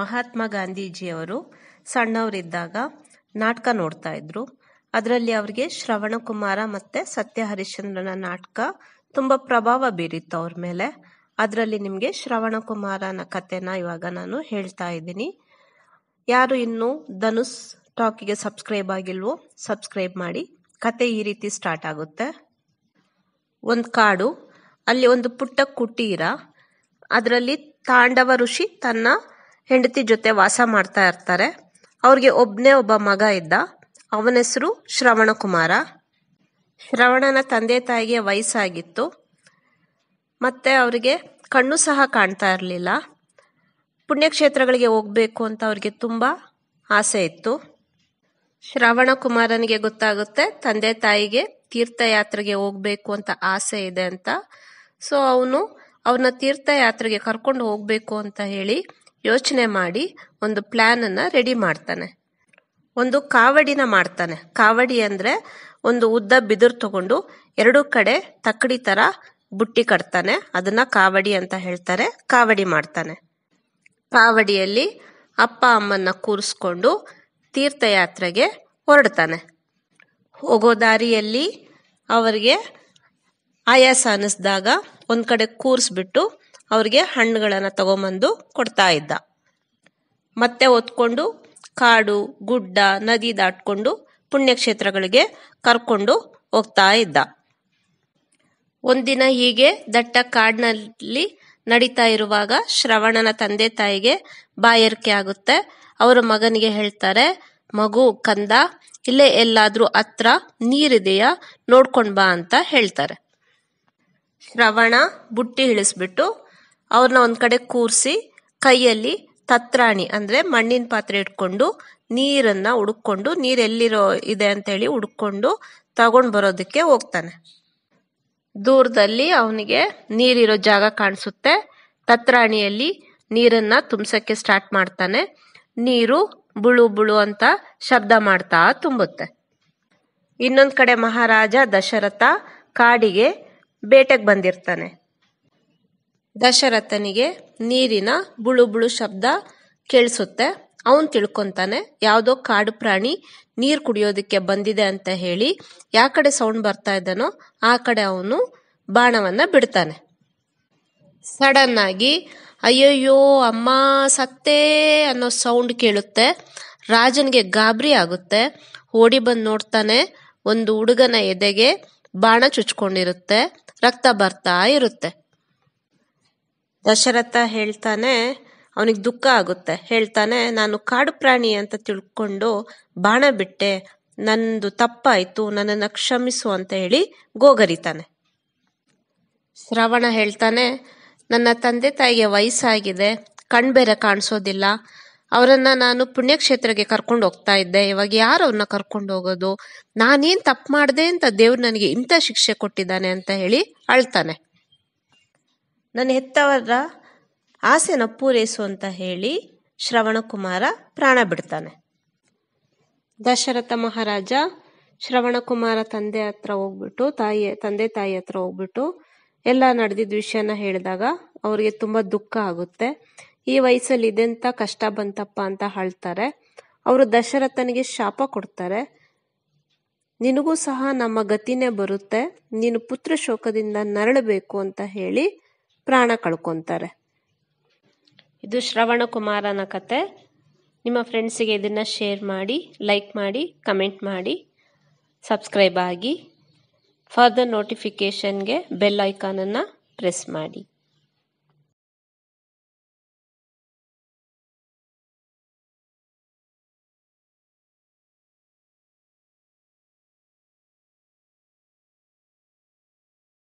ಮಹಾತ್ಮ ಗಾಂಧೀಜಿಯವರು ಸಣ್ಣವರಿದ್ದಾಗ ನಾಟಕ ನೋಡ್ತಾ ಇದ್ರು ಅದರಲ್ಲಿ ಅವರಿಗೆ ಶ್ರವಣಕುಮಾರ ಮತ್ತು ಸತ್ಯ ಹರಿಶ್ಚಂದ್ರನ ನಾಟಕ ತುಂಬ ಪ್ರಭಾವ ಬೀರಿತ್ತು ಅವ್ರ ಮೇಲೆ ಅದರಲ್ಲಿ ನಿಮಗೆ ಶ್ರವಣಕುಮಾರನ ಕಥೆನ ಇವಾಗ ನಾನು ಹೇಳ್ತಾ ಇದ್ದೀನಿ ಯಾರು ಇನ್ನೂ ಧನುಸ್ ಟಾಕಿಗೆ ಸಬ್ಸ್ಕ್ರೈಬ್ ಆಗಿಲ್ವೋ ಸಬ್ಸ್ಕ್ರೈಬ್ ಮಾಡಿ ಕತೆ ಈ ರೀತಿ ಸ್ಟಾರ್ಟ್ ಆಗುತ್ತೆ ಒಂದು ಕಾಡು ಅಲ್ಲಿ ಒಂದು ಪುಟ್ಟ ಕುಟೀರ ಅದರಲ್ಲಿ ತಾಂಡವ ಋಷಿ ತನ್ನ ಹೆಂಡತಿ ಜೊತೆ ವಾಸ ಮಾಡ್ತಾ ಇರ್ತಾರೆ ಅವ್ರಿಗೆ ಒಬ್ಬನೇ ಒಬ್ಬ ಮಗ ಇದ್ದ ಅವನ ಹೆಸರು ಶ್ರವಣಕುಮಾರ ಶ್ರವಣನ ತಂದೆ ತಾಯಿಗೆ ವಯಸ್ಸಾಗಿತ್ತು ಮತ್ತೆ ಅವರಿಗೆ ಕಣ್ಣು ಸಹ ಕಾಣ್ತಾ ಇರಲಿಲ್ಲ ಪುಣ್ಯಕ್ಷೇತ್ರಗಳಿಗೆ ಹೋಗ್ಬೇಕು ಅಂತ ಅವ್ರಿಗೆ ತುಂಬ ಆಸೆ ಇತ್ತು ಶ್ರವಣ ಕುಮಾರನಿಗೆ ಗೊತ್ತಾಗುತ್ತೆ ತಂದೆ ತಾಯಿಗೆ ತೀರ್ಥಯಾತ್ರೆಗೆ ಹೋಗ್ಬೇಕು ಅಂತ ಆಸೆ ಇದೆ ಅಂತ ಸೊ ಅವನು ಅವನ ತೀರ್ಥಯಾತ್ರೆಗೆ ಕರ್ಕೊಂಡು ಹೋಗ್ಬೇಕು ಅಂತ ಹೇಳಿ ಯೋಚನೆ ಮಾಡಿ ಒಂದು ಪ್ಲಾನ್ ಅನ್ನ ರೆಡಿ ಮಾಡ್ತಾನೆ ಒಂದು ಕಾವಡಿನ ಮಾಡ್ತಾನೆ ಕಾವಡಿ ಅಂದರೆ ಒಂದು ಉದ್ದ ಬಿದಿರು ತಗೊಂಡು ಎರಡು ಕಡೆ ತಕ್ಕಡಿ ತರ ಬುಟ್ಟಿ ಕಟ್ತಾನೆ ಅದನ್ನ ಕಾವಡಿ ಅಂತ ಹೇಳ್ತಾರೆ ಕಾವಡಿ ಮಾಡ್ತಾನೆ ಕಾವಡಿಯಲ್ಲಿ ಅಪ್ಪ ಅಮ್ಮನ್ನ ಕೂರಿಸ್ಕೊಂಡು ತೀರ್ಥಯಾತ್ರೆಗೆ ಹೊರಡ್ತಾನೆ ಹೋಗೋ ದಾರಿಯಲ್ಲಿ ಅವರಿಗೆ ಆಯಾಸ ಅನ್ನಿಸ್ದಾಗ ಒಂದು ಕಡೆ ಕೂರಿಸ್ಬಿಟ್ಟು ಅವ್ರಿಗೆ ಹಣ್ಣುಗಳನ್ನು ತಗೊಂಬಂದು ಕೊಡ್ತಾ ಇದ್ದ ಮತ್ತೆ ಒತ್ಕೊಂಡು ಕಾಡು ಗುಡ್ಡ ನದಿ ದಾಟ್ಕೊಂಡು ಪುಣ್ಯಕ್ಷೇತ್ರಗಳಿಗೆ ಕರ್ಕೊಂಡು ಹೋಗ್ತಾ ಇದ್ದ ಒಂದಿನ ಹೀಗೆ ದಟ್ಟ ಕಾಡಿನಲ್ಲಿ ನಡೀತಾ ಇರುವಾಗ ಶ್ರವಣನ ತಂದೆ ತಾಯಿಗೆ ಬಾಯರಿಕೆ ಆಗುತ್ತೆ ಅವರ ಮಗನಿಗೆ ಹೇಳ್ತಾರೆ ಮಗು ಕಂದ ಇಲ್ಲೇ ಎಲ್ಲಾದ್ರೂ ಹತ್ರ ನೀರಿದೆಯಾ ನೋಡ್ಕೊಂಡ್ ಬಾ ಅಂತ ಹೇಳ್ತಾರೆ ಶ್ರವಣ ಬುಟ್ಟಿ ಇಳಿಸ್ಬಿಟ್ಟು ಅವ್ರನ್ನ ಒಂದು ಕಡೆ ಕೂರಿಸಿ ಕೈಯಲ್ಲಿ ತತ್ರಾಣಿ ಅಂದರೆ ಮಣ್ಣಿನ ಪಾತ್ರೆ ಇಟ್ಕೊಂಡು ನೀರನ್ನು ಹುಡುಕೊಂಡು ಎಲ್ಲಿರೋ ಇದೆ ಅಂತೇಳಿ ಹುಡ್ಕೊಂಡು ತಗೊಂಡು ಬರೋದಕ್ಕೆ ಹೋಗ್ತಾನೆ ದೂರದಲ್ಲಿ ಅವನಿಗೆ ನೀರಿರೋ ಜಾಗ ಕಾಣಿಸುತ್ತೆ ತತ್ರಾಣಿಯಲ್ಲಿ ನೀರನ್ನು ತುಂಬಿಸೋಕ್ಕೆ ಸ್ಟಾರ್ಟ್ ಮಾಡ್ತಾನೆ ನೀರು ಬುಳು ಬುಳು ಅಂತ ಶಬ್ದ ಮಾಡ್ತಾ ತುಂಬುತ್ತೆ ಇನ್ನೊಂದು ಕಡೆ ಮಹಾರಾಜ ದಶರಥ ಕಾಡಿಗೆ ಬೇಟೆಗೆ ಬಂದಿರ್ತಾನೆ ದಶರಥನಿಗೆ ನೀರಿನ ಬುಳುಬುಳು ಶಬ್ದ ಕೇಳಿಸುತ್ತೆ ಅವನು ತಿಳ್ಕೊತಾನೆ ಯಾವುದೋ ಕಾಡು ಪ್ರಾಣಿ ನೀರು ಕುಡಿಯೋದಕ್ಕೆ ಬಂದಿದೆ ಅಂತ ಹೇಳಿ ಯಾವ ಕಡೆ ಸೌಂಡ್ ಬರ್ತಾ ಇದ್ದಾನೋ ಆ ಕಡೆ ಅವನು ಬಾಣವನ್ನ ಬಿಡ್ತಾನೆ ಸಡನ್ ಆಗಿ ಅಯ್ಯಯ್ಯೋ ಅಮ್ಮ ಸತ್ತೇ ಅನ್ನೋ ಸೌಂಡ್ ಕೇಳುತ್ತೆ ರಾಜನಿಗೆ ಗಾಬರಿ ಆಗುತ್ತೆ ಓಡಿ ಬಂದು ನೋಡ್ತಾನೆ ಒಂದು ಹುಡುಗನ ಎದೆಗೆ ಬಾಣ ಚುಚ್ಕೊಂಡಿರುತ್ತೆ ರಕ್ತ ಬರ್ತಾ ಇರುತ್ತೆ ದಶರಥ ಹೇಳ್ತಾನೆ ಅವನಿಗೆ ದುಃಖ ಆಗುತ್ತೆ ಹೇಳ್ತಾನೆ ನಾನು ಕಾಡು ಪ್ರಾಣಿ ಅಂತ ತಿಳ್ಕೊಂಡು ಬಾಣ ಬಿಟ್ಟೆ ನಂದು ತಪ್ಪಾಯ್ತು ನನ್ನನ್ನು ಕ್ಷಮಿಸು ಅಂತ ಹೇಳಿ ಗೋಗರಿತಾನೆ ಶ್ರವಣ ಹೇಳ್ತಾನೆ ನನ್ನ ತಂದೆ ತಾಯಿಗೆ ವಯಸ್ಸಾಗಿದೆ ಕಣ್ಬೇರೆ ಕಾಣಿಸೋದಿಲ್ಲ ಅವರನ್ನ ನಾನು ಪುಣ್ಯಕ್ಷೇತ್ರಕ್ಕೆ ಕರ್ಕೊಂಡು ಹೋಗ್ತಾ ಇದ್ದೆ ಇವಾಗ ಯಾರು ಅವ್ರನ್ನ ಕರ್ಕೊಂಡು ಹೋಗೋದು ನಾನೇನ್ ತಪ್ಪು ಮಾಡಿದೆ ಅಂತ ದೇವ್ರು ನನಗೆ ಇಂಥ ಶಿಕ್ಷೆ ಕೊಟ್ಟಿದ್ದಾನೆ ಅಂತ ಹೇಳಿ ಅಳ್ತಾನೆ ನನ್ನ ಹೆತ್ತವರ ಆಸೆನ ಪೂರೈಸು ಅಂತ ಹೇಳಿ ಶ್ರವಣಕುಮಾರ ಪ್ರಾಣ ಬಿಡ್ತಾನೆ ದಶರಥ ಮಹಾರಾಜ ಶ್ರವಣಕುಮಾರ ತಂದೆ ಹತ್ರ ಹೋಗ್ಬಿಟ್ಟು ತಾಯಿ ತಂದೆ ತಾಯಿ ಹತ್ರ ಹೋಗ್ಬಿಟ್ಟು ಎಲ್ಲ ನಡೆದಿದ್ದ ವಿಷಯನ ಹೇಳಿದಾಗ ಅವರಿಗೆ ತುಂಬ ದುಃಖ ಆಗುತ್ತೆ ಈ ವಯಸ್ಸಲ್ಲಿ ಇದೆಂತ ಕಷ್ಟ ಬಂತಪ್ಪ ಅಂತ ಹಳ್ತಾರೆ ಅವರು ದಶರಥನಿಗೆ ಶಾಪ ಕೊಡ್ತಾರೆ ನಿನಗೂ ಸಹ ನಮ್ಮ ಗತಿನೇ ಬರುತ್ತೆ ನೀನು ಪುತ್ರ ಶೋಕದಿಂದ ನರಳಬೇಕು ಅಂತ ಹೇಳಿ ಪ್ರಾಣ ಕಳ್ಕೊತಾರೆ ಇದು ಶ್ರವಣ ಕುಮಾರನ ಕತೆ ನಿಮ್ಮ ಫ್ರೆಂಡ್ಸಿಗೆ ಇದನ್ನು ಶೇರ್ ಮಾಡಿ ಲೈಕ್ ಮಾಡಿ ಕಮೆಂಟ್ ಮಾಡಿ ಸಬ್ಸ್ಕ್ರೈಬ್ ಆಗಿ ಫರ್ದರ್ ನೋಟಿಫಿಕೇಷನ್ಗೆ ಬೆಲ್ ಐಕಾನನ್ನು ಪ್ರೆಸ್ ಮಾಡಿ